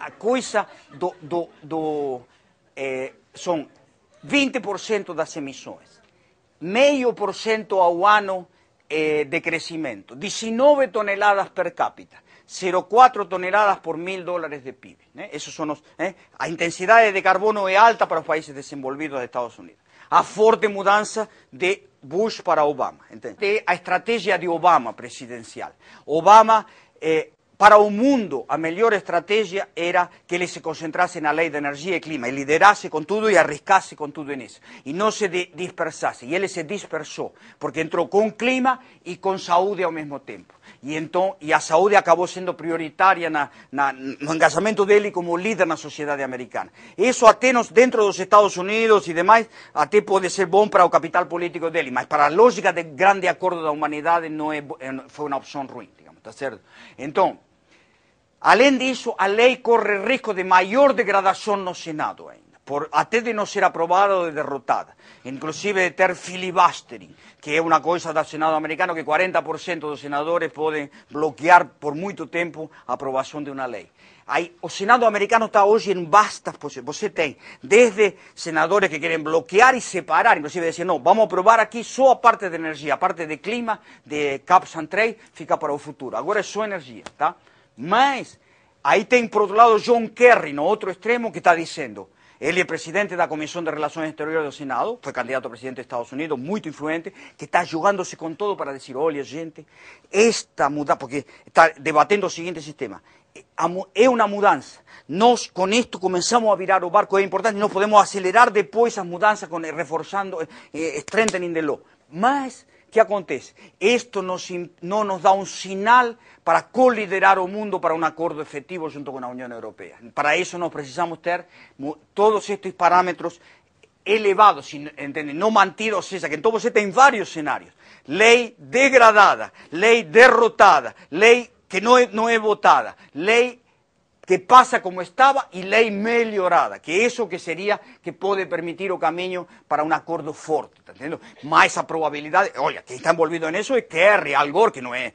a coisa do, do, do eh, são 20% das emissões, por ciento ao ano eh, de crecimiento, 19 toneladas per cápita, 0,4 toneladas por mil dólares de PIB. Esos son eh, A intensidades de carbono es alta para los países desenvolvidos de Estados Unidos. A fuerte mudanza de Bush para Obama. La estrategia de Obama presidencial. Obama eh, Para o mundo, a melhor estratégia era que ele se concentrasse na lei da energia e clima, e liderasse com tudo e arriscasse com tudo nisso, e não se dispersasse. E ele se dispersou, porque entrou com clima e com saúde ao mesmo tempo. E, então, e a saúde acabou sendo prioritária na, na, no engajamento dele como líder na sociedade americana. Isso até nos, dentro dos Estados Unidos e demais, até pode ser bom para o capital político dele, mas para a lógica de grande acordo da humanidade eh, não é, foi uma opção ruim, digamos, está certo? Então, Além disso, la ley corre riesgo de maior degradação no Senado ainda, por, até de não ser aprobada o derrotada. Inclusive de ter filibustering, que es una cosa del Senado americano que 40% los senadores pueden bloquear por mucho tiempo... ...la aprobación de una ley... Aí, o Senado americano está hoy en vastas posições. Você tem desde senadores que quieren bloquear y e separar, inclusive decir, no, vamos aprovar aqui só a parte de energía... a parte de clima, de caps and trade, fica para el futuro. Agora é só energia, tá? Mas ahí tem, por otro lado, John Kerry, no otro extremo, que está diciendo, él es presidente la Comisión de Relaciones Exteriores del Senado, fue candidato a presidente de Estados Unidos, muy influente, que está jugándose con todo para decir, oye, gente, esta mudança, porque está debatiendo el siguiente sistema, es una mudanza, Nós, con esto comenzamos a virar o barco, es importante, no podemos acelerar después esas mudanzas, con eh, reforzando strengthening eh, eh, the ¿Qué acontece? Esto no nos da un sinal para coliderar o mundo para un acuerdo efectivo junto con la Unión Europea. Para eso nos precisamos tener todos estos parámetros elevados, no mantidos, que sea, que todos você en varios escenarios. Ley degradada, ley derrotada, ley que no es votada, ley que pasa como estaba y ley mejorada, que eso que sería que puede permitir o oh, camino para un acuerdo fuerte, tá Más probabilidad. a probabilidade, olha, quem está envolvido eso é Kerry, Al que no es,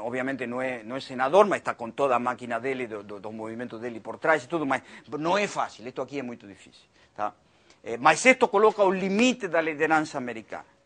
obviamente no es senador, pero está con toda la máquina de dele, do, do, do él dele por trás y todo, mas no es fácil, esto aquí es muy difícil, ¿está?, eh, mas esto coloca límite limite la lideranza americana.